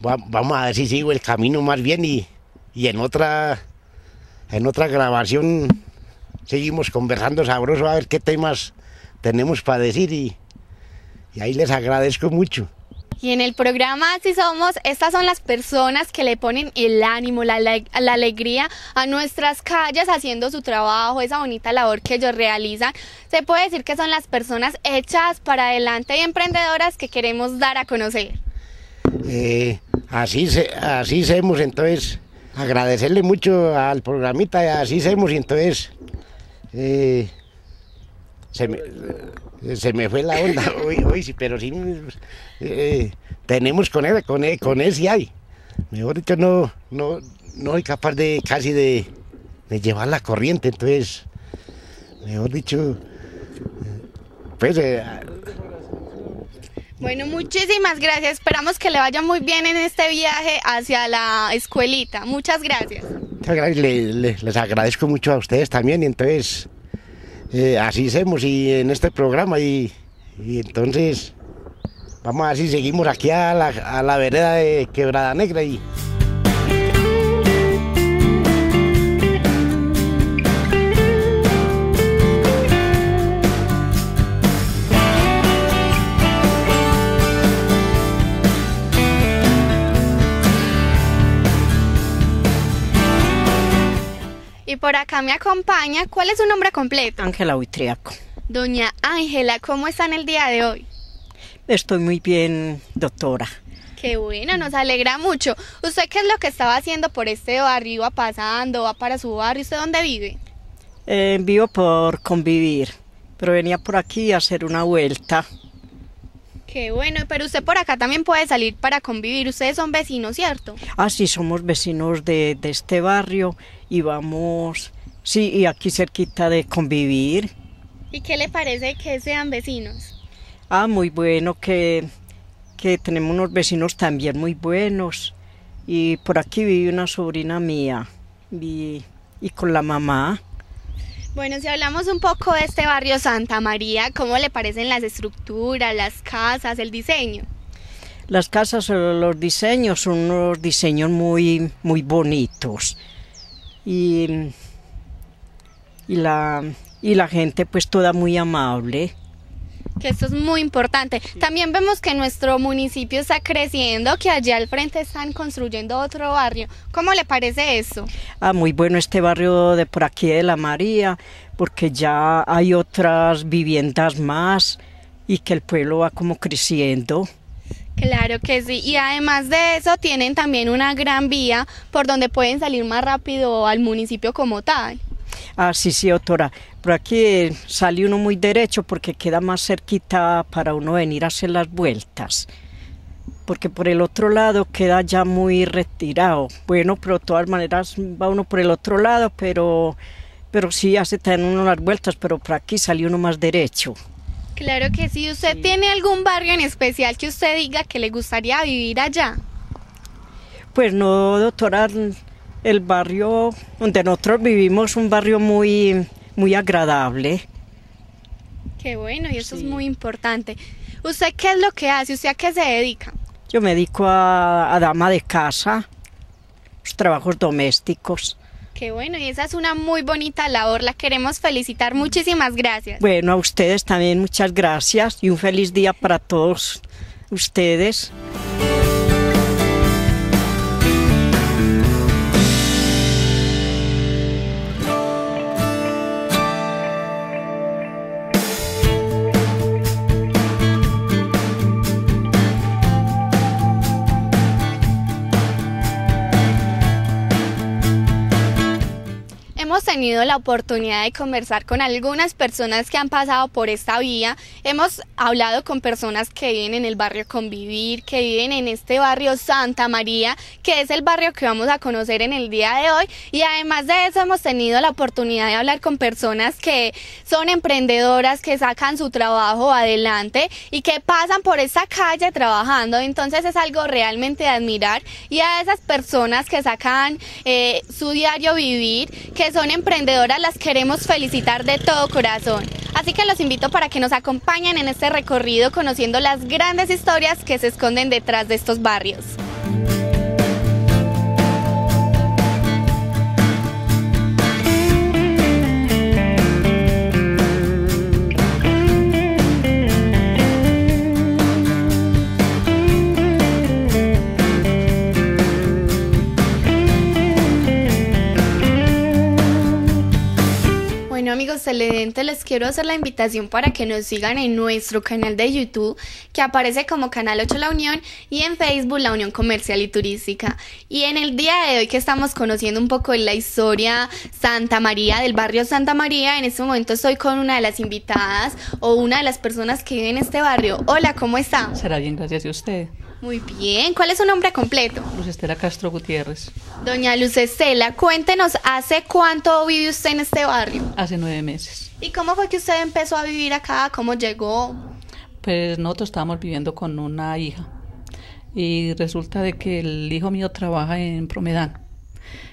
vamos a ver si sigo el camino más bien y, y en otra en otra grabación seguimos conversando sabroso a ver qué temas tenemos para decir y, y ahí les agradezco mucho. Y en el programa Así Somos, estas son las personas que le ponen el ánimo, la, alegría a nuestras calles haciendo su trabajo, esa bonita labor que ellos realizan. Se puede decir que son las personas hechas para adelante y emprendedoras que queremos dar a conocer. Eh, así, se, así somos, entonces agradecerle mucho al programita, así somos, entonces eh, se me, fue la onda, hoy <laughs> sí, pero sí eh, tenemos con él, con él, con él sí hay. Mejor dicho, no, no, soy capaz de casi de, de llevar la corriente, entonces, mejor dicho, pues... Eh, bueno, muchísimas gracias. Esperamos que le vaya muy bien en este viaje hacia la escuelita. Muchas gracias. Muchas gracias. les, agradezco mucho a ustedes también. entonces, eh, así hacemos y en este programa y, entonces vamos a ver si seguimos aquí a la, a la vereda de Quebrada Negra y... por acá me acompaña, ¿cuál es su nombre completo? Ángela Huitriaco. Doña Ángela, ¿cómo está en el día de hoy? Estoy muy bien, doctora. Qué bueno, nos alegra mucho. ¿Usted qué es lo que estaba haciendo por este barrio? ¿Va pasando? ¿Va para su barrio? ¿Usted dónde vive? Eh, vivo por convivir, pero venía por aquí a hacer una vuelta. Qué bueno, pero usted por acá también puede salir para convivir. Ustedes son vecinos, ¿cierto? Ah, sí, somos vecinos de, de este barrio y vamos, sí, y aquí cerquita de convivir. ¿Y qué le parece que sean vecinos? Ah, muy bueno que, que tenemos unos vecinos también muy buenos. Y por aquí vive una sobrina mía y, y con la mamá. Bueno, si hablamos un poco de este barrio Santa María, ¿cómo le parecen las estructuras, las casas, el diseño? Las casas, los diseños son unos diseños muy, muy bonitos y, la, y la gente pues toda muy amable que esto es muy importante. También vemos que nuestro municipio está creciendo, que allá al frente están construyendo otro barrio. ¿Cómo le parece eso? Ah, muy bueno este barrio de por aquí de La María, porque ya hay otras viviendas más y que el pueblo va como creciendo. Claro que sí, y además de eso tienen también una gran vía por donde pueden salir más rápido al municipio como tal. Ah, sí, sí, doctora. Por aquí sale uno muy derecho porque queda más cerquita para uno venir a hacer las vueltas. Porque por el otro lado queda ya muy retirado. Bueno, pero de todas maneras va uno por el otro lado, pero, pero sí hace tener uno las vueltas, pero por aquí sale uno más derecho. Claro que sí. ¿Usted tiene algún barrio en especial que usted diga que le gustaría vivir allá? Pues no, doctora. El barrio donde nosotros vivimos un barrio muy, muy agradable. Qué bueno, y eso es muy importante. ¿Usted qué es lo que hace? ¿Usted a qué se dedica? Yo me dedico a, a dama de casa, trabajos domésticos. Qué bueno, y esa es una muy bonita labor, la queremos felicitar. Muchísimas gracias. Bueno, a ustedes también muchas gracias y un feliz día para todos ustedes. hemos tenido la oportunidad de conversar con algunas personas que han pasado por esta vía. Hemos hablado con personas que viven en el barrio Convivir, que viven en este barrio Santa María, que es el barrio que vamos a conocer en el día de hoy. Y además de eso hemos tenido la oportunidad de hablar con personas que son emprendedoras, que sacan su trabajo adelante y que pasan por esta calle trabajando. Entonces es algo realmente de admirar. Y a esas personas que sacan eh, su diario vivir, que son emprendedora las queremos felicitar de todo corazón. Así que los invito para que nos acompañen en este recorrido conociendo las grandes historias que se esconden detrás de estos barrios. excelente les quiero hacer la invitación para que nos sigan en nuestro canal de YouTube, que aparece como Canal 8 La Unión, y en Facebook La Unión Comercial y Turística. Y en el día de hoy que estamos conociendo un poco la historia Santa María, del barrio Santa María, en este momento estoy con una de las invitadas o una de las personas que vive en este barrio. Hola, ¿cómo está? Será bien, gracias. a usted? Muy bien. ¿Cuál es su nombre completo? Luz Estela Castro Gutiérrez. Doña Luz Estela, cuéntenos, ¿hace cuánto vive usted en este barrio? Hace nueve meses. ¿Y cómo fue que usted empezó a vivir acá? ¿Cómo llegó? Pues nosotros estábamos viviendo con una hija y resulta de que el hijo mío trabaja en Promedán.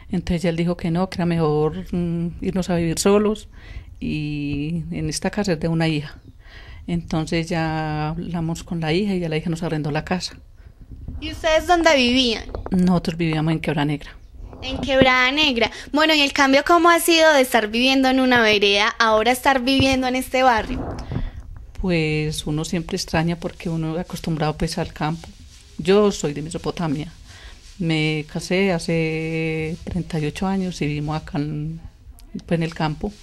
Entonces él dijo que no, que era mejor mm, irnos a vivir solos y en esta casa es de una hija. Entonces ya hablamos con la hija y ya la hija nos arrendó la casa. ¿Y ustedes dónde vivían? Nosotros vivíamos en Quebrada Negra. En Quebrada Negra. Bueno, ¿y el cambio cómo ha sido de estar viviendo en una vereda ahora estar viviendo en este barrio? Pues uno siempre extraña porque uno es acostumbrado pues al campo. Yo soy de Mesopotamia. Me casé hace 38 años y vivimos acá pues, en el campo.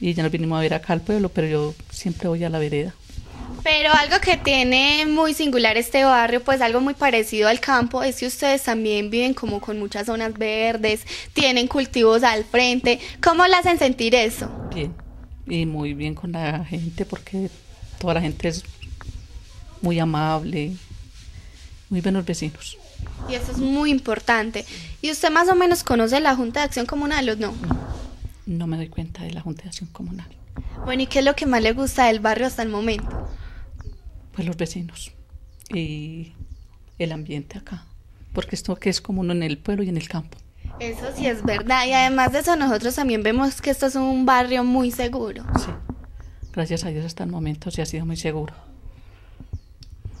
Y ya nos vinimos a ver acá al pueblo, pero yo siempre voy a la vereda. Pero algo que tiene muy singular este barrio, pues algo muy parecido al campo, es que ustedes también viven como con muchas zonas verdes, tienen cultivos al frente. ¿Cómo le hacen sentir eso? Bien, y muy bien con la gente, porque toda la gente es muy amable, muy buenos vecinos. Y eso es muy importante. ¿Y usted más o menos conoce la Junta de Acción Comunal o no? No, no me doy cuenta de la Junta de Acción Comunal. Bueno, ¿y qué es lo que más le gusta del barrio hasta el momento? pues los vecinos y el ambiente acá, porque esto que es común en el pueblo y en el campo. Eso sí es verdad, y además de eso nosotros también vemos que esto es un barrio muy seguro. Sí, gracias a Dios hasta el momento sí ha sido muy seguro.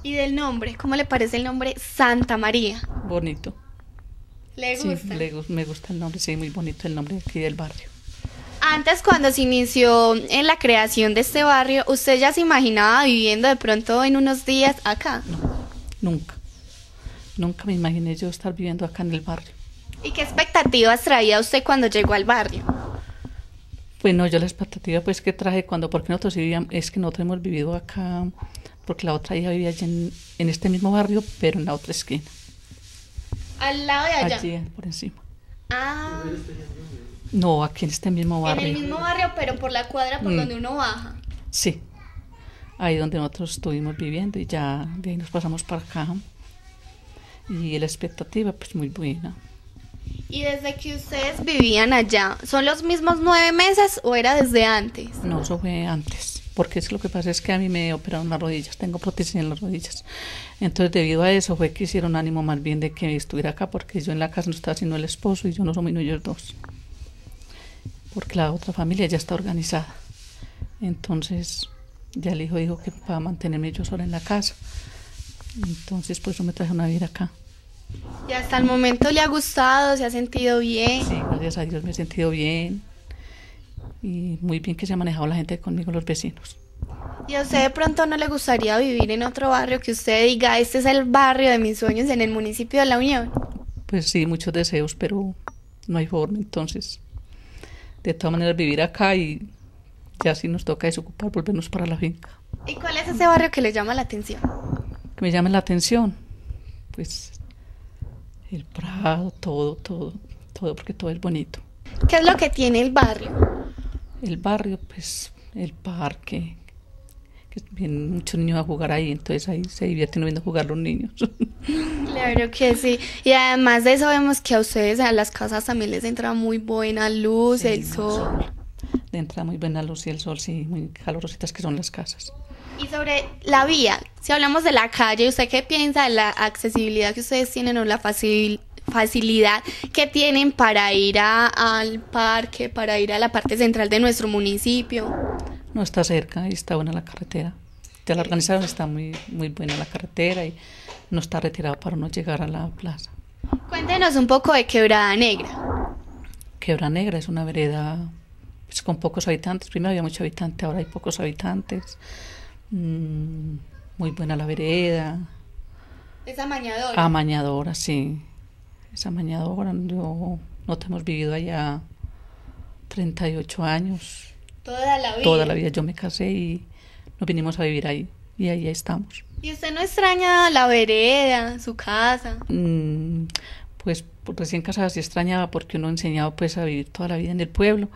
¿Y del nombre? ¿Cómo le parece el nombre Santa María? Bonito. ¿Le gusta? Sí, me gusta el nombre, sí, muy bonito el nombre aquí del barrio. Antes, cuando se inició en la creación de este barrio, ¿usted ya se imaginaba viviendo de pronto en unos días acá? No, nunca. Nunca me imaginé yo estar viviendo acá en el barrio. ¿Y qué expectativas traía usted cuando llegó al barrio? Bueno, pues yo la expectativa pues que traje cuando, porque nosotros vivíamos, es que nosotros hemos vivido acá, porque la otra hija vivía allí en, este mismo barrio, pero en la otra esquina. Al lado de allá. Allí, por encima. Ah. No, aquí en este mismo barrio. En el mismo barrio, pero por la cuadra por mm. donde uno baja. Sí, ahí donde nosotros estuvimos viviendo y ya de ahí nos pasamos para acá. Y la expectativa, pues muy buena. ¿Y desde que ustedes vivían allá, son los mismos nueve meses o era desde antes? No, eso fue antes, porque es lo que pasa es que a mí me operaron las rodillas, tengo prótesis en las rodillas. Entonces, debido a eso, fue que hicieron ánimo más bien de que estuviera acá, porque yo en la casa no estaba sino el esposo y yo no somos ellos dos porque la otra familia ya está organizada. Entonces, ya el hijo dijo que para mantenerme yo sola en la casa. Entonces, pues yo me traje una vida acá. ¿Y hasta el momento le ha gustado? ¿Se ha sentido bien? Sí, gracias a Dios me he sentido bien. Y muy bien que se ha manejado la gente conmigo, los vecinos. ¿Y a usted de pronto no le gustaría vivir en otro barrio que usted diga, este es el barrio de mis sueños en el municipio de La Unión? Pues sí, muchos deseos, pero no hay forma entonces de todas maneras vivir acá y ya si nos toca desocupar, volvernos para la finca. ¿Y cuál es ese barrio que le llama la atención? Que me llama la atención, pues el Prado, todo, todo, todo, porque todo es bonito. ¿Qué es lo que tiene el barrio? El barrio, pues el parque, que vienen muchos niños a jugar ahí, entonces ahí se divierten viendo jugar los niños. <laughs> Claro que sí. Y además de eso vemos que a ustedes a las casas también les entra muy buena luz, el sol. Le entra muy buena luz y el sol, sí, muy calorositas que son las casas. Y sobre la vía, si hablamos de la calle, ¿usted qué piensa de la accesibilidad que ustedes tienen o la facil facilidad que tienen para ir al parque, para ir a la parte central de nuestro municipio? No, está cerca y está buena la carretera. Ya la organizaron, está muy, muy buena la carretera y no está retirada para no llegar a la plaza. Cuéntenos un poco de Quebrada Negra. Quebrada Negra es una vereda pues, con pocos habitantes. Primero había muchos habitantes, ahora hay pocos habitantes. Mm, muy buena la vereda. Es amañadora. Amañadora, sí. Es amañadora. Yo, no te hemos vivido allá 38 años Toda la vida. Toda la vida yo me casé y nos vinimos a vivir ahí y ahí estamos. ¿Y usted no extraña la vereda, su casa? Mm, pues recién casada sí extrañaba porque uno enseñaba pues a vivir toda la vida en el pueblo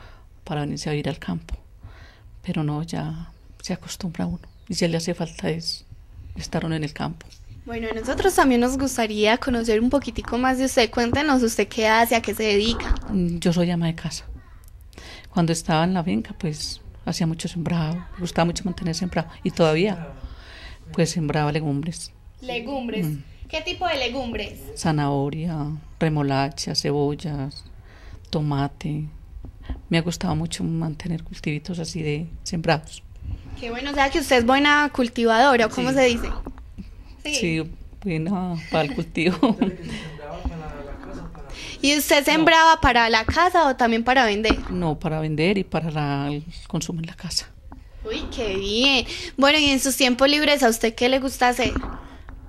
para venirse a vivir al campo. Pero no, ya se acostumbra uno y si le hace falta es estar uno en el campo. Bueno, a nosotros también nos gustaría conocer un poquitico más de usted. Cuéntenos usted qué hace, a qué se dedica. Mm, yo soy ama de casa. Cuando estaba en la finca, pues hacía mucho sembrado, me gustaba mucho mantener sembrado y todavía pues sembraba legumbres. Legumbres. Mm. ¿Qué tipo de legumbres? Zanahoria, remolacha, cebollas, tomate. Me ha gustado mucho mantener cultivitos así de sembrados. Qué bueno, o sea que usted es buena cultivadora, cómo se dice? Sí, sí buena para el cultivo. ¿Y usted sembraba para la casa o también para vender? No, para vender y para el consumo en la casa. Uy, qué bien. Bueno, y en sus tiempos libres, ¿a usted qué le gusta hacer?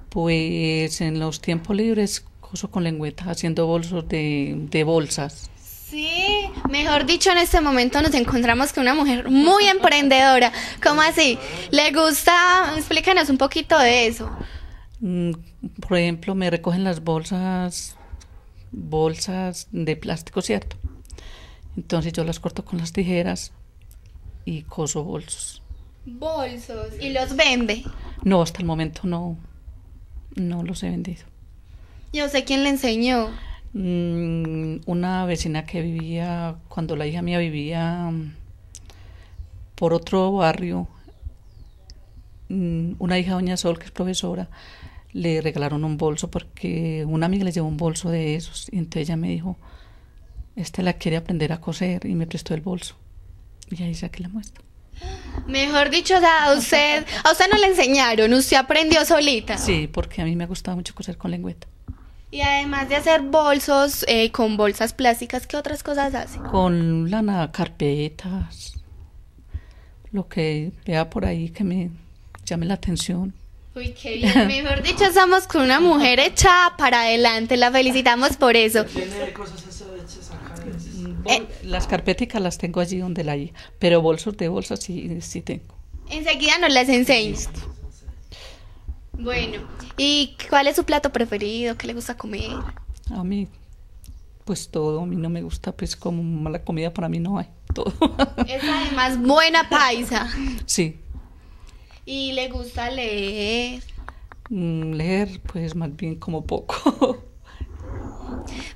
Pues en los tiempos libres, coso con lengüeta, haciendo bolsos de, de bolsas. Sí, mejor dicho, en este momento nos encontramos con una mujer muy emprendedora. ¿Cómo así? ¿Le gusta? Explícanos un poquito de eso. Mm, por ejemplo, me recogen las bolsas bolsas de plástico, ¿cierto? Entonces yo las corto con las tijeras y coso bolsos. Bolsos. ¿Y los vende? No, hasta el momento no, no los he vendido. Yo sé quién le enseñó. Mm, una vecina que vivía, cuando la hija mía vivía mm, por otro barrio, mm, una hija doña Sol, que es profesora, le regalaron un bolso porque una amiga le llevó un bolso de esos y entonces ella me dijo, esta la quiere aprender a coser y me prestó el bolso. Y ahí que la muestra. Mejor dicho, a usted, a usted no le enseñaron, usted aprendió solita. Sí, porque a mí me gustaba mucho coser con lengüeta. Y además de hacer bolsos eh, con bolsas plásticas, ¿qué otras cosas hace? Con lana, carpetas, lo que vea por ahí que me llame la atención. Uy, qué bien. <laughs> Mejor dicho, estamos con una mujer hecha para adelante. La felicitamos por eso. Mm, eh, eh, las carpeticas las tengo allí donde la hay, pero bolsos de bolsas sí, sí tengo. Enseguida nos las enseñas. Bueno, ¿y cuál es su plato preferido? ¿Qué le gusta comer? A mí, pues todo. A mí no me gusta, pues como mala comida para mí no hay. Todo. Es además buena paisa. Sí, ¿Y le gusta leer? Mm, leer, pues más bien como poco.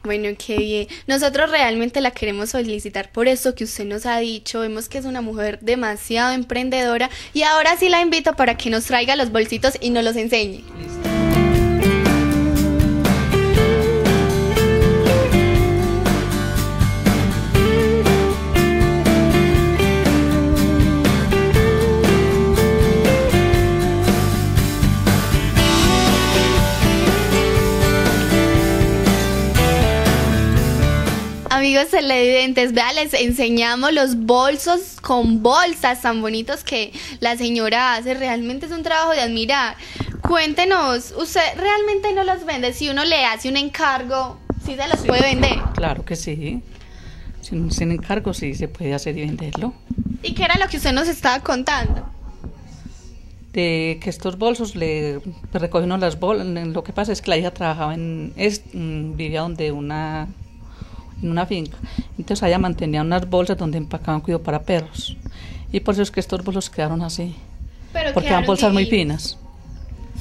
Bueno, qué bien. Nosotros realmente la queremos solicitar por eso que usted nos ha dicho. Vemos que es una mujer demasiado emprendedora y ahora sí la invito para que nos traiga los bolsitos y nos los enseñe. televidentes, vea, les enseñamos los bolsos con bolsas tan bonitos que la señora hace. Realmente es un trabajo de admirar. Cuéntenos, ¿usted realmente no los vende? Si uno le hace un encargo, ¿sí se los puede vender? Claro que sí. Sin, sin encargo sí se puede hacer y venderlo. ¿Y qué era lo que usted nos estaba contando? de que estos bolsos le recogieron las bolas. Lo que pasa es que la hija trabajaba en, es, mm, vivía donde una en una finca. Entonces allá mantenía unas bolsas donde empacaban cuidado para perros. Y por eso es que estos bolsos quedaron así. porque eran bolsas muy finas.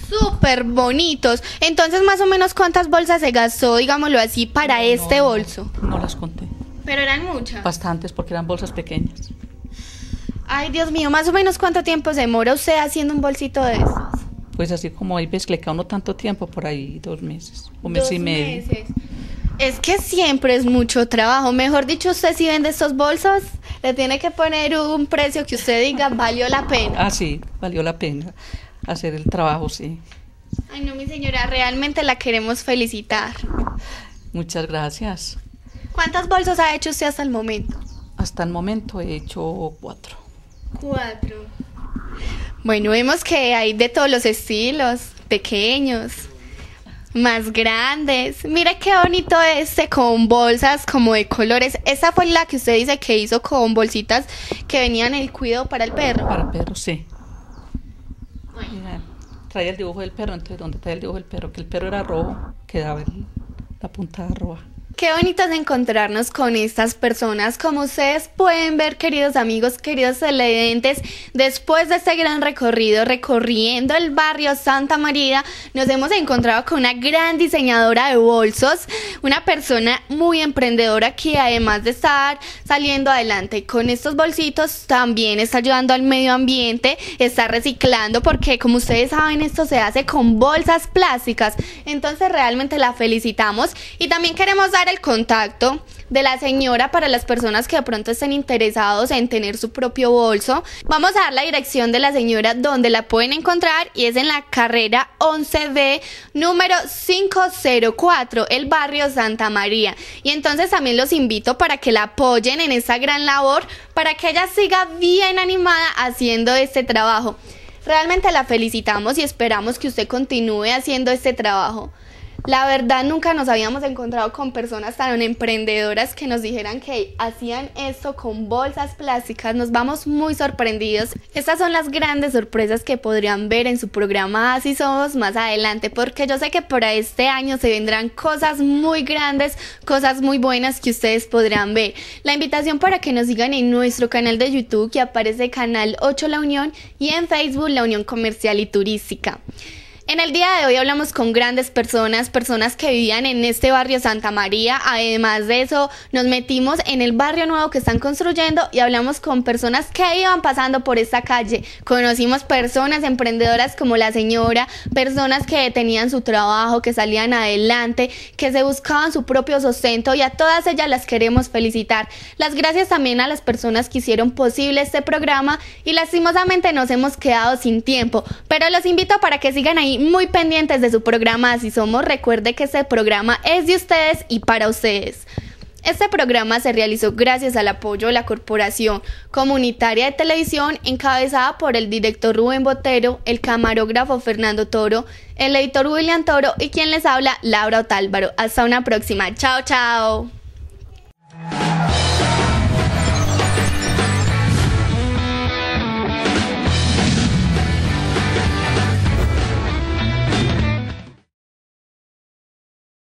Súper bonitos. Entonces, más o menos, ¿cuántas bolsas se gastó, digámoslo así, para este bolso? No, las conté. Pero eran muchas. Bastantes, porque eran bolsas pequeñas. Ay, Dios mío, más o menos, ¿cuánto tiempo se demora usted haciendo un bolsito de estos? Pues así como ahí ves que le queda uno tanto tiempo, por ahí dos meses, un mes y medio. Meses. Es que siempre es mucho trabajo. Mejor dicho, usted si vende estos bolsos, le tiene que poner un precio que usted diga valió la pena. Ah, sí, valió la pena hacer el trabajo, sí. Ay, no, mi señora, realmente la queremos felicitar. Muchas gracias. ¿Cuántas bolsas ha hecho usted hasta el momento? Hasta el momento he hecho cuatro. Cuatro. Bueno, vemos que hay de todos los estilos, pequeños, más grandes. mire qué bonito este con bolsas como de colores. Esa fue la que usted dice que hizo con bolsitas que venían el cuidado para el perro. Para el perro, sí. Mira, trae el dibujo del perro, entonces ¿dónde trae el dibujo del perro? Que el perro era rojo, quedaba en la puntada roja. Qué es encontrarnos con estas personas. Como ustedes pueden ver, queridos amigos, queridos televidentes, después de este gran recorrido recorriendo el barrio Santa María, nos hemos encontrado con una gran diseñadora de bolsos, una persona muy emprendedora que además de estar saliendo adelante con estos bolsitos, también está ayudando al medio ambiente, está reciclando, porque como ustedes saben, esto se hace con bolsas plásticas. Entonces realmente la felicitamos y también queremos dar el contacto de la señora para las personas que de pronto estén interesados en tener su propio bolso. Vamos a dar la dirección de la señora donde la pueden encontrar y es en la carrera 11B número 504, el barrio Santa María. Y entonces también los invito para que la apoyen en esta gran labor, para que ella siga bien animada haciendo este trabajo. Realmente la felicitamos y esperamos que usted continúe haciendo este trabajo. La verdad nunca nos habíamos encontrado con personas tan emprendedoras que nos dijeran que hacían esto con bolsas plásticas. Nos vamos muy sorprendidos. Estas son las grandes sorpresas que podrían ver en su programa Así Somos más adelante, porque yo sé que para este año se vendrán cosas muy grandes, cosas muy buenas que ustedes podrán ver. La invitación para que nos sigan en nuestro canal de YouTube que aparece Canal 8 La Unión y en Facebook La Unión Comercial y Turística. En el día de hoy hablamos con grandes personas, personas que vivían en este barrio Santa María. Además de eso, nos metimos en el barrio nuevo que están construyendo y hablamos con personas que iban pasando por esta calle. Conocimos personas emprendedoras como la señora, personas que tenían su trabajo, que salían adelante, que se buscaban su propio sustento y a todas ellas las queremos felicitar. Las gracias también a las personas que hicieron posible este programa y lastimosamente nos hemos quedado sin tiempo, pero los invito para que sigan ahí muy pendientes de su programa Así Somos. Recuerde que este programa es de ustedes y para ustedes. Este programa se realizó gracias al apoyo de la Corporación Comunitaria de Televisión encabezada por el director Rubén Botero, el camarógrafo Fernando Toro, el editor William Toro y quien les habla, Laura Otálvaro. Hasta una próxima. Chao, chao.